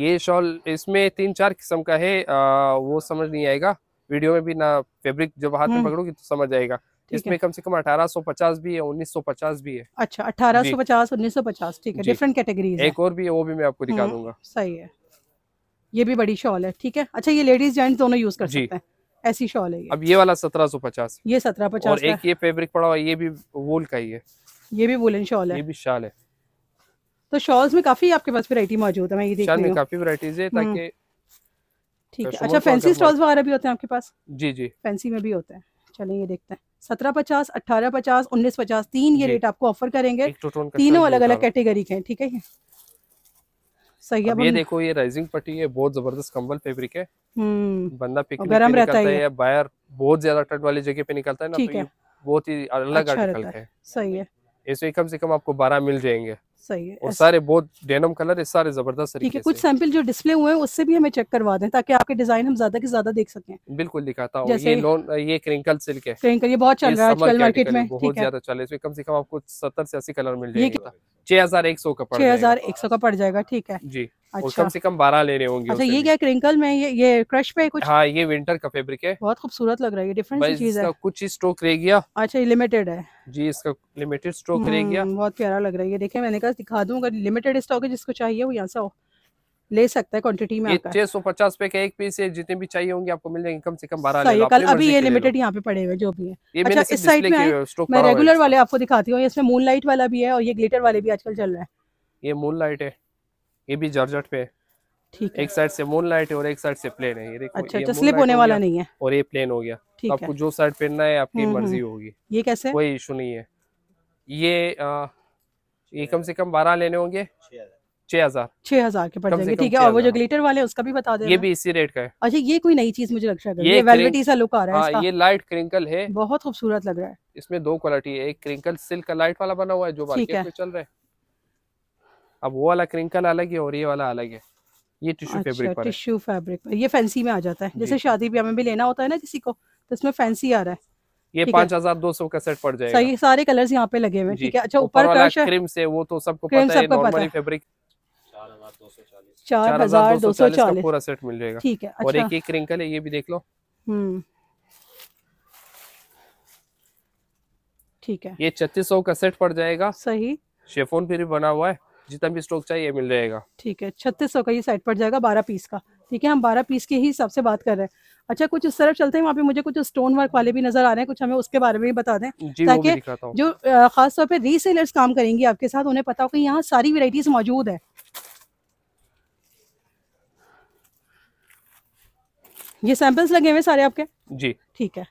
ये शॉल इसमें तीन चार किस्म का है आ, वो समझ नहीं आएगा वीडियो में भी ना फैब्रिक जब हाथ में हम्म। पकड़ोगी तो समझ आएगा इसमें कम से कम 1850 भी है 1950 भी है अच्छा 1850 1950 ठीक है डिफरेंट कैटेगरी एक और भी है वो भी मैं आपको दिखा हम्म, दूंगा सही है ये भी बड़ी शॉल है ठीक है अच्छा ये लेडीज जेंट्स दोनों यूज कर सकते हैं ऐसी शॉल है अब ये वाला सत्रह सौ पचास ये सत्रह पचास और एक ये फैब्रिक पड़ा हुआ ये भी वूल का ही है ये भी वूलन शॉल है ये भी शॉल है तो शॉल्स में काफी आपके पास वैरायटी मौजूद है मैं ये देख रही हूं काफी वैरायटीज है हम्म। ताकि ठीक है अच्छा फैंसी स्टॉल्स वगैरह भी होते हैं आपके पास जी जी फैंसी में भी होते हैं चलें ये देखते हैं सत्रह पचास अठारह पचास उन्नीस पचास तीन ये रेट आपको ऑफर करेंगे तो तीनों अलग अलग कैटेगरी के हैं ठीक है सही है ये देखो ये राइजिंग पट्टी है बहुत जबरदस्त कंबल फैब्रिक है हम्म, बंदा पिक गर्म रहता है बाहर बहुत ज्यादा टट वाली जगह पे निकलता है ना तो बहुत ही अलग आर्टिकल अच्छा है सही है ऐसे कम से कम आपको बारह मिल जाएंगे सही है और सारे बहुत डेनम कलर है सारे जबरदस्त ठीक है कुछ सैंपल जो डिस्प्ले हुए हैं उससे भी हमें चेक करवा दें ताकि आपके डिजाइन हम ज्यादा से ज्यादा देख सकें बिल्कुल दिखाता हूँ ये लोन ये क्रिंकल सिल्क है क्रिंकल ये बहुत चल रहा है मार्केट में बहुत ज्यादा चल रहा है कम से कम आपको सत्तर से अस्सी कलर मिल जाएगा छह हजार एक सौ का छह हजार एक सौ का पड़ जाएगा ठीक है जी अच्छा। कम से कम बारह लेने होंगे अच्छा ये क्या क्रिंकल में ये ये क्रश पे कुछ हाँ ये विंटर का फेब्रिक है बहुत खूबसूरत लग रहा है डिफरेंट चीज है कुछ स्टॉक रह गया अच्छा ये लिमिटेड है जी इसका लिमिटेड स्टॉक रह गया हम्म, बहुत प्यारा लग रहा है ये देखे मैंने कहा दिखा दूँ अगर लिमिटेड स्टॉक है जिसको चाहिए वो यहाँ से ले सकता है क्वांटिटी में छह सौ पचास रुपए का एक पीस है जितने भी चाहिए होंगे आपको मिल जाएंगे कम से कम बारह कल अभी ये लिमिटेड यहाँ पे पड़े हुए जो भी है अच्छा इस साइड में मैं रेगुलर वाले आपको दिखाती हूँ इसमें मून लाइट वाला भी है और ये ग्लिटर वाले भी आजकल चल रहा है ये मून लाइट है ये भी जर्जट पे ठीक एक साइड से मून लाइट है और एक साइड से प्लेन है ये देखो अच्छा अच्छा स्लिप होने वाला नहीं है और ये प्लेन हो गया तो आपको जो साइड पहनना है आपकी हम्म, मर्जी हम्म। होगी ये कैसे कोई इशू नहीं है ये आ, ये कम से कम बारह लेने होंगे छह हजार छह हजार के पड़ जाएंगे ठीक है और वो जो ग्लिटर वाले उसका भी बता दे ये भी इसी रेट का है अच्छा ये कोई नई चीज मुझे लग रहा है ये वेलवेटी सा लुक आ रहा है हाँ, ये लाइट क्रिंकल है बहुत खूबसूरत लग रहा है इसमें दो क्वालिटी है एक क्रिंकल सिल्क का लाइट वाला बना हुआ है जो बाकी चल रहा है अब वो वाला क्रिंकल अलग है और ये वाला अलग है ये टिश्यू अच्छा, फैब्रिक पर टिश्यू फैब्रिक ये फैंसी में आ जाता है जैसे शादी ब्याह में भी लेना होता है ना किसी को तो इसमें फैंसी आ रहा है ये पांच हजार दो सौ का सेट पड़ जाएगा सही सारे कलर्स यहाँ पे लगे हुए ठीक है अच्छा ऊपर क्रश क्रीम से वो तो सबको पता है चार हजार दो सौ चालीस पूरा सेट मिल जाएगा ठीक है और एक अच्छा। एक क्रिंकल है ये भी देख लो हम्म। ठीक है ये छत्तीस सौ का सेट पड़ जाएगा सही शेफोन फिर भी बना हुआ है जितना भी स्टॉक चाहिए मिल जाएगा ठीक है छत्तीस सौ का ये साइड पड़ जाएगा बारह पीस का ठीक है हम बारह पीस के ही हिसाब से बात कर रहे हैं अच्छा कुछ इस तरफ चलते हैं वहाँ पे मुझे कुछ स्टोन वर्क वाले भी नजर आ रहे हैं कुछ हमें उसके बारे में भी बता दें ताकि जो खास तौर पे रीसेलर्स काम करेंगे आपके साथ उन्हें पता हो कि यहाँ सारी वेराइटीज मौजूद है ये सैंपल्स लगे हुए सारे आपके जी ठीक है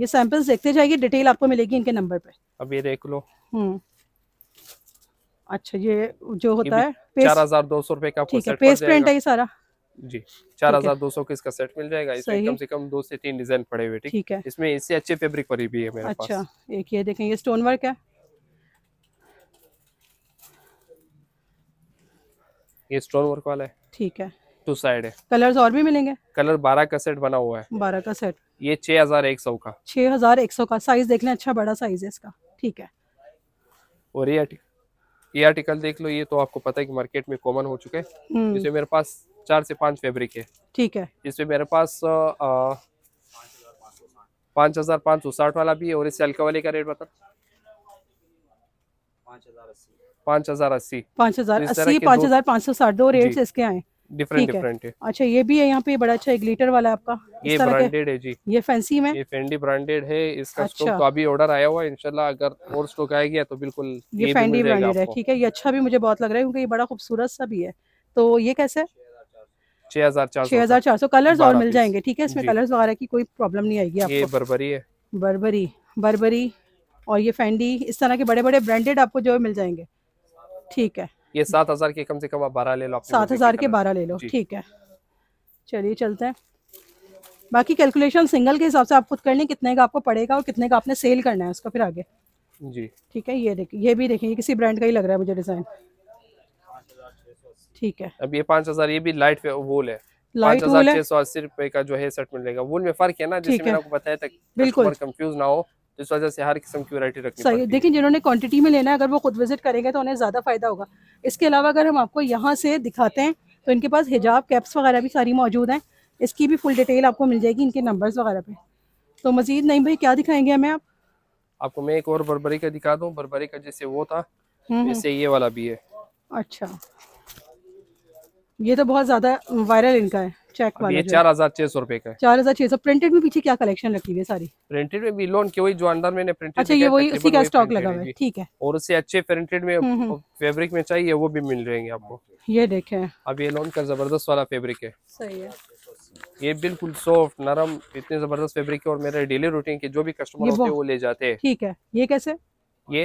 ये सैंपल्स देखते जाएगी डिटेल आपको मिलेगी इनके नंबर पे अब ये देख लो हम्म अच्छा ये जो होता है चार हजार दो सौ रूपए का ठीक है पेस्ट प्रिंट है ये सारा जी चार हजार दो सौ का इसका सेट मिल जाएगा इसमें कम से कम दो से तीन डिजाइन पड़े हुए ठीक है इसमें इससे अच्छे फेब्रिक पर भी है मेरे अच्छा पास। एक ये देखें ये स्टोन वर्क है ये स्टोन वर्क वाला है ठीक है टू साइड है कलर्स और भी मिलेंगे कलर बारह का सेट बना हुआ है बारह का सेट ये छह हजार एक सौ का छह हजार एक सौ का साइज देख लें अच्छा बड़ा साइज है इसका ठीक है और ये ये आर्टिकल देख लो ये तो आपको पता है कि मार्केट में कॉमन हो चुके है हम्म। जिसमें मेरे पास चार से पांच फैब्रिक है ठीक है इसमें मेरे पास पाँच हजार पाँच सौ साठ वाला भी है और इससे हल्का वाले का रेट बता पाँच हजार अस्सी पाँच हजार अस्सी पाँच हजार पाँच सौ साठ दो रेट इसके आए डिफरेंट डिफरेंट है है अच्छा ये भी है यहाँ पे बड़ा अच्छा एक लीटर वाला आपका ये ब्रांडेड है जी ये फैंसी में ये फेंडी ब्रांडेड है इसका अच्छा। स्टॉक तो अभी ऑर्डर आया हुआ है इनशाला अगर और स्टॉक आ गया तो बिल्कुल ये, ये फैंडी ब्रांडेड है ठीक है ये अच्छा भी मुझे बहुत लग रहा है क्योंकि ये बड़ा खूबसूरत सा भी है तो ये कैसे छह हजार चार छह हजार चार सौ कलर और मिल जाएंगे ठीक है इसमें कलर वगैरह की कोई प्रॉब्लम नहीं आएगी आपको बर्बरी है बर्बरी बर्बरी और ये फैंडी इस तरह के बड़े बड़े ब्रांडेड आपको जो मिल जाएंगे ठीक है ये सात हजार के कम से कम आप बारह ले लो सात हजार के बारह ले लो ठीक है चलिए चलते हैं बाकी कैलकुलेशन सिंगल के हिसाब से आप खुद कर लें कितने का आपको पड़ेगा और कितने का आपने सेल करना है उसका फिर आगे जी ठीक है ये देखिए ये भी देखिए किसी ब्रांड का ही लग रहा है मुझे डिजाइन ठीक है अब ये पाँच हजार ये भी लाइट वोल है लाइट वोल है का जो है सेट मिलेगा वोल में फर्क है ना जिसमें मैंने आपको बताया था बिल्कुल कंफ्यूज ना हो तो इस वजह से हर किस्म की वैरायटी रखनी सही देखिए जिन्होंने क्वांटिटी में लेना है अगर वो खुद विजिट करेंगे तो उन्हें ज़्यादा फ़ायदा होगा इसके अलावा अगर हम आपको यहाँ से दिखाते हैं तो इनके पास हिजाब कैप्स वगैरह भी सारी मौजूद हैं इसकी भी फुल डिटेल आपको मिल जाएगी इनके नंबर्स वगैरह पे तो मजीद नहीं भाई क्या दिखाएंगे हमें आप आपको मैं एक और बरबरी का दिखा दूँ बरबरी का जैसे वो था हम्म, हम्म। वैसे ये वाला भी है अच्छा ये तो बहुत ज़्यादा वायरल इनका है चेक वाला ये चार हजार छह सौ रुपए का चार हजार छह सौ प्रिंटेड में पीछे क्या कलेक्शन रखी हुई है सारी प्रिंटेड में भी लोन के वही जो अंदर मैंने प्रिंटेड अच्छा ये वही उसी का स्टॉक लगा हुआ है ठीक है और उससे अच्छे प्रिंटेड में फेब्रिक हम्म, हम्म। में चाहिए वो भी मिल जाएंगे आपको ये देखे अब ये लोन का जबरदस्त वाला फेब्रिक है सही है ये बिल्कुल सॉफ्ट नरम इतने जबरदस्त फैब्रिक है और मेरे डेली रूटीन के जो भी कस्टमर होते हैं वो ले जाते हैं ठीक है ये कैसे ये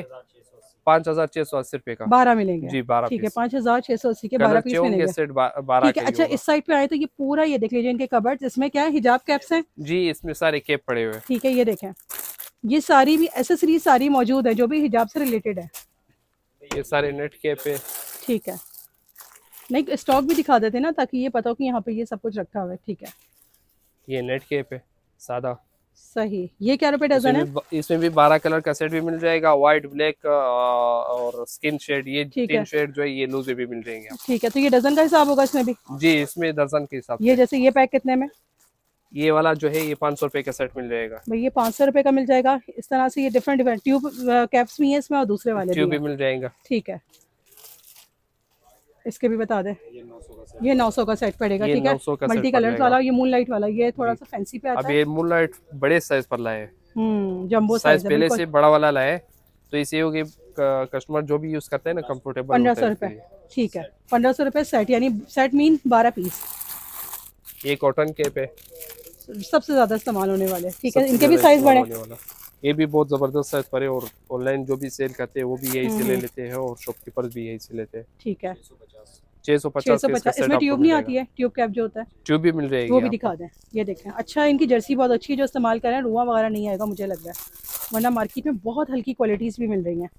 पाँच हजार छह सौ अस्सी रुपए का बारह मिलेंगे जी बारह ठीक है पाँच हजार छह सौ अस्सी के बारह मिलेंगे सेट बारह ठीक है अच्छा इस साइड पे आए तो ये पूरा ये देख लीजिए इनके कबर्ड इसमें क्या है हिजाब कैप्स हैं जी इसमें सारे कैप पड़े हुए ठीक है ये देखें ये सारी भी एसेसरी सारी मौजूद है जो भी हिजाब से रिलेटेड है ये सारे नेट कैप है ठीक है नहीं स्टॉक भी दिखा देते ना ताकि ये पता हो कि यहाँ पे ये सब कुछ रखा हुआ है ठीक है ये नेट कैप है सादा सही ये क्या रुपए डजन है इसमें भी बारह कलर का सेट भी मिल जाएगा व्हाइट ब्लैक और स्किन शेड ये तीन शेड जो है ये लूज भी मिल जाएंगे ठीक है तो ये डजन का हिसाब होगा इसमें भी जी इसमें डजन के हिसाब ये जैसे ये पैक कितने में ये वाला जो है ये पाँच सौ रुपए का सेट मिल जाएगा भाई ये पाँच सौ रुपए का मिल जाएगा इस तरह से ये डिफरेंट डिफरेंट ट्यूब कैप्स भी है इसमें और दूसरे वाले ट्यूब भी मिल जाएगा ठीक है इसके भी बता दें ये नौ सौ का सेट पड़ेगा ठीक है मल्टी कलर वाला ये मून लाइट वाला ये थोड़ा सा फैंसी पे आता अब ये मून लाइट बड़े साइज पर लाए जम्बो हम्म, साइज पहले से बड़ा वाला लाए तो इसे होगी कस्टमर जो भी यूज करते हैं ना कम्फर्टेबल पंद्रह सौ रूपए ठीक है पंद्रह सौ रूपए सेट यानी सेट मीन बारह पीस ये कॉटन के पे सबसे ज्यादा इस्तेमाल होने वाले ठीक है इनके भी साइज बड़े ये भी बहुत ज़बरदस्त है पर और ऑनलाइन जो भी सेल करते हैं वो भी यही से ले हम्म। लेते हैं और शॉपकीपर भी यही से लेते हैं ठीक है छह सौ पचास इसमें ट्यूब नहीं आती है ट्यूब कैप जो होता है ट्यूब भी मिल है वो भी दिखा दें ये देखें अच्छा इनकी जर्सी बहुत अच्छी है जो इस्तेमाल हैं रुआ वगैरह नहीं आएगा मुझे लग रहा है वरना मार्केट में बहुत हल्की क्वालिटीज़ भी मिल रही हैं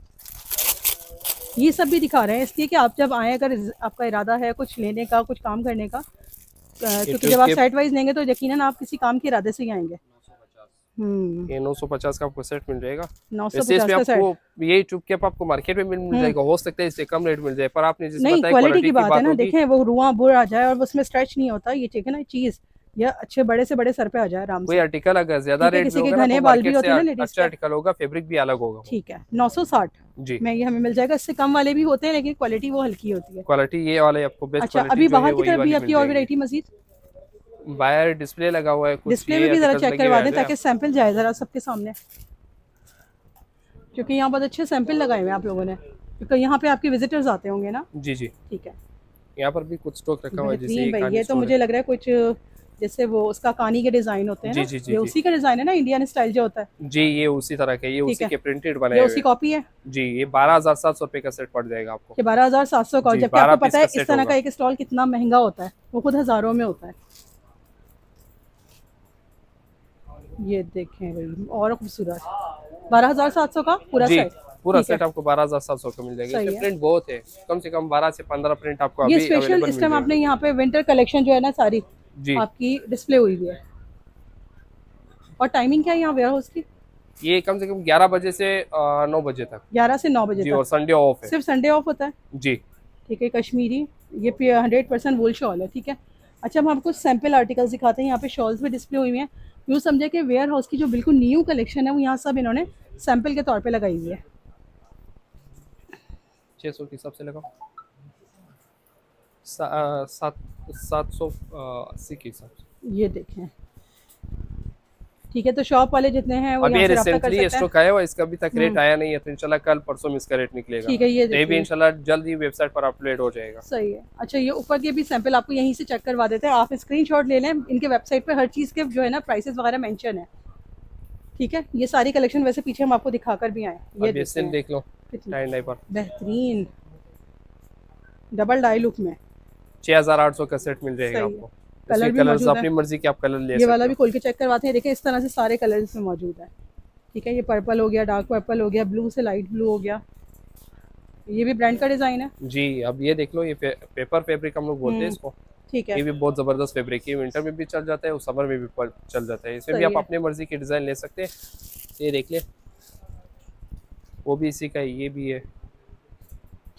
ये सब भी दिखा रहे हैं इसलिए कि आप जब आए अगर आपका इरादा है कुछ लेने का कुछ काम करने का क्योंकि जब आप साइड वाइज लेंगे तो यकीन आप किसी काम के इरादे से ही आएंगे हम्म। ये 950 का आपको सेट मिल जाएगा आपको यही चुप के आपको मार्केट में मिल हम्म। जाएगा हो सकता है इससे कम रेट मिल जाए पर आपने क्वालिटी की बात है ना देखें वो रुआ बुर आ जाए और उसमें स्ट्रेच नहीं होता ये ठीक है ना चीज या अच्छे बड़े से बड़े सर पे आ जाए आराम कोई आर्टिकल अगर ज्यादा रेट किसी के घने तो बाल भी होते हैं ना अच्छा आर्टिकल होगा फैब्रिक भी अलग होगा ठीक है 960 जी मैं ये हमें मिल जाएगा इससे कम वाले भी होते हैं लेकिन क्वालिटी वो हल्की होती है क्वालिटी ये वाले आपको बेस्ट अच्छा अभी बाहर की तरफ भी आपकी और वेरायटी मजीद वायर डिस्प्ले लगा हुआ है कुछ डिस्प्ले में भी जरा चेक करवा दें ताकि सैंपल जाए जरा सबके सामने क्योंकि यहाँ बहुत अच्छे सैंपल लगाए हुए हैं आप लोगों ने क्योंकि यहाँ पे आपके विजिटर्स आते होंगे ना जी जी ठीक है यहाँ पर भी कुछ स्टॉक रखा हुआ है जैसे ये तो मुझे लग रहा है कुछ जैसे वो उसका कानी के डिजाइन होते हैं जी, जी, जी, ये उसी का डिजाइन है ना इंडियन स्टाइल जो होता है जी ये उसी तरह का ये उसी के प्रिंटेड वाला है उसी कॉपी है जी ये बारह हजार सात सौ रुपए का सेट पड़ जाएगा आपको ये बारह हजार सात सौ का जबकि आपको पता है इस तरह का एक स्टॉल कितना महंगा होता है वो खुद हजारों में होता है ये देखें भाई और खूबसूरत बारह हजार सात सौ का पूरा सेट पूरा सेट आपको बारह हजार सात सौ का मिल जाएगा प्रिंट बहुत है कम से कम बारह से पंद्रह प्रिंट आपको ये स्पेशल इस टाइम आपने यहाँ पे विंटर कलेक्शन जो है ना सारी जी आपकी डिस्प्ले हुई है और टाइमिंग क्या है यहाँ वेयर हाउस की ये कम से कम ग्यारह बजे से नौ बजे तक ग्यारह से नौ बजे और संडे ऑफ है सिर्फ संडे ऑफ होता है जी ठीक है कश्मीरी ये हंड्रेड परसेंट वोल शॉल है ठीक है अच्छा हम आपको सैम्पल आर्टिकल दिखाते हैं यहाँ पे शॉल्स भी डिस्प्ले हुई है यूँ समझे कि वेयर हाउस की जो बिल्कुल न्यू कलेक्शन है वो यहाँ सब इन्होंने सैम्पल के तौर पर लगाई हुई है छः सौ हिसाब से लगाओ सात सात सौ अस्सी के हिसाब से ये देखें ठीक है तो शॉप वाले जितने हैं वो अभी रिसेंटली स्टॉक आया हुआ इसका अभी तक रेट हम्म। आया नहीं है तो इंशाल्लाह कल परसों में इसका रेट निकलेगा ठीक है ये तो ये भी इंशाल्लाह जल्द ही वेबसाइट पर अपलोड हो जाएगा सही है अच्छा ये ऊपर के भी सैंपल आपको यहीं से चेक करवा देते हैं आप स्क्रीनशॉट ले लें इनके वेबसाइट पर हर चीज़ के जो है ना प्राइसेस वगैरह मेंशन है ठीक है ये सारी कलेक्शन वैसे पीछे हम आपको दिखाकर भी आए ये देख लो बेहतरीन डबल डाई लुक में छह हजार आठ सौ का सेट मिल जाएगा आपको कलर भी कलर्स अपनी मर्जी के आप कलर ले ये वाला भी खोल के चेक करवाते हैं देखिए इस तरह से सारे कलर इसमें मौजूद है ठीक है ये पर्पल हो गया डार्क पर्पल हो गया ब्लू से लाइट ब्लू हो गया ये भी ब्रांड का डिजाइन है जी अब ये देख लो ये पेपर फेब्रिक हम लोग बोलते हैं हम्म, इसको ठीक है ये भी बहुत जबरदस्त फेब्रिक है विंटर में भी चल जाता है और समर में भी चल जाता है इसमें भी आप अपनी मर्जी के डिजाइन ले सकते हैं ये देख ले वो भी इसी का ये भी है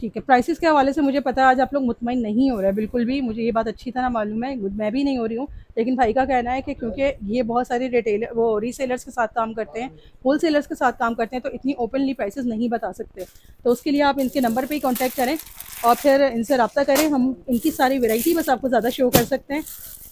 ठीक है प्राइसेस के हवाले से मुझे पता है आज आप लोग मुतमिन नहीं हो रहे हैं बिल्कुल भी मुझे ये बात अच्छी तरह मालूम है मैं भी नहीं हो रही हूँ लेकिन भाई का कहना है कि क्योंकि ये बहुत सारे रिटेलर वो रीसेलर्स के साथ काम करते हैं होल सेलर्स के साथ काम करते हैं तो इतनी ओपनली प्राइसेस नहीं बता सकते तो उसके लिए आप इनके नंबर पर ही कॉन्टैक्ट करें और फिर इनसे रबता करें हम इनकी सारी वेराइटी बस आपको ज़्यादा शो कर सकते हैं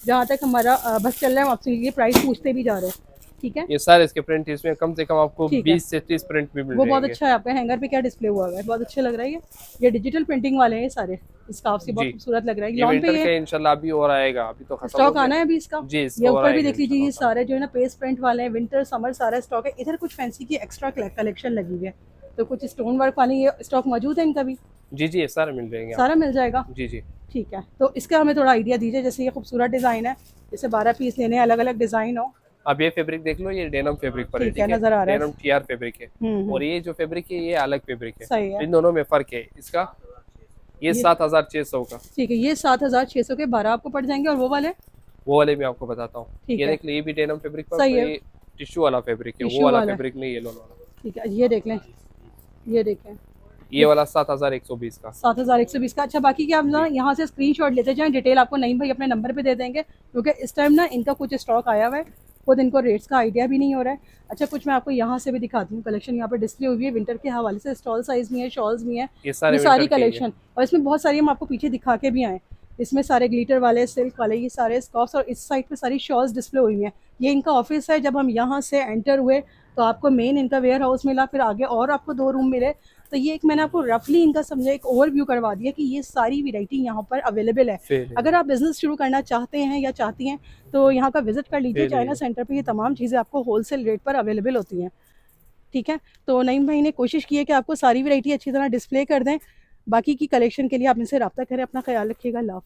जहाँ तक हमारा बस चल रहा है आपसे ये प्राइस पूछते भी जा रहे हैं ठीक है ये सारे इसके प्रिंट इसमें कम से कम आपको 20 से 30 प्रिंट भी मिल वो बहुत अच्छा है आपका हैंगर पे क्या डिस्प्ले हुआ है बहुत अच्छा लग रहा है ये डिजिटल प्रिंटिंग वाले हैं सारे स्कार्फ से बहुत खूबसूरत लग रहा है ये पे ये इंशाल्लाह अभी और आएगा अभी तो स्टॉक आना है अभी इसका जी ये ऊपर भी देख लीजिए ये सारे जो है ना पेस्ट प्रिंट वाले हैं विंटर समर सारा स्टॉक है इधर कुछ फैंसी की एक्स्ट्रा कलेक्शन लगी हुई है तो कुछ स्टोन वर्क वाले ये स्टॉक मौजूद है इनका भी जी जी सारा मिल जाएगा सारा मिल जाएगा जी जी ठीक है तो इसका हमें थोड़ा आइडिया दीजिए जैसे ये खूबसूरत डिज़ाइन है जैसे बारह पीस लेने अलग अलग डिज़ाइन हो अब ये फैब्रिक देख लो ये डेनम फैब्रिक पर है नजर आ रहा है डेनम टीआर फैब्रिक है हम्म, हम्म। और ये जो फैब्रिक है ये अलग फैब्रिक है तो इन दोनों में फर्क है इसका ये सात हजार छह सौ का ठीक है ये सात हजार छह सौ के बारह आपको पड़ जाएंगे और वो वाले वो वाले मैं आपको बताता हूँ ये देख लो ये भी डेनम फेब्रिक पर टिश्यू तो वाला फेब्रिक है वो वाला फेब्रिक नहीं ये लोन वाला ठीक है ये देख लें ये देखें ये वाला सात हजार एक सौ बीस का सात हजार एक सौ बीस का अच्छा बाकी क्या ना यहाँ से स्क्रीनशॉट लेते जाएं डिटेल आपको नहीं भाई अपने नंबर पे दे देंगे क्योंकि इस टाइम ना इनका कुछ स्टॉक आया हुआ है खुद इनको रेट्स का आइडिया भी नहीं हो रहा है अच्छा कुछ मैं आपको यहाँ से भी दिखाती हूँ कलेक्शन यहाँ पर डिस्प्ले हुई है विंटर के हवाले से स्टॉल साइज भी है शॉल्स भी है ये सारे, ये सारी कलेक्शन और इसमें बहुत सारी हम आपको पीछे दिखा के भी आए इसमें सारे ग्लीटर वाले सिल्क वाले ये सारे स्कॉफ्स और इस साइड पे सारी शॉल्स डिस्प्ले हुई हैं ये इनका ऑफिस है जब हम यहाँ से एंटर हुए तो आपको मेन इनका वेयर हाउस मिला फिर आगे और आपको दो रूम मिले तो ये एक मैंने आपको रफली इनका समझा एक ओवरव्यू करवा दिया कि ये सारी वेराइटी यहाँ पर अवेलेबल है अगर आप बिजनेस शुरू करना चाहते हैं या चाहती हैं तो यहाँ का विजिट कर लीजिए चाइना सेंटर पर ये तमाम चीज़ें आपको होल रेट पर अवेलेबल होती हैं ठीक है तो नईम भाई ने कोशिश की है कि आपको सारी वेराइटी अच्छी तरह डिस्प्ले कर दें बाकी की कलेक्शन के लिए आप इनसे रबता करें अपना ख्याल रखिएगा लाभ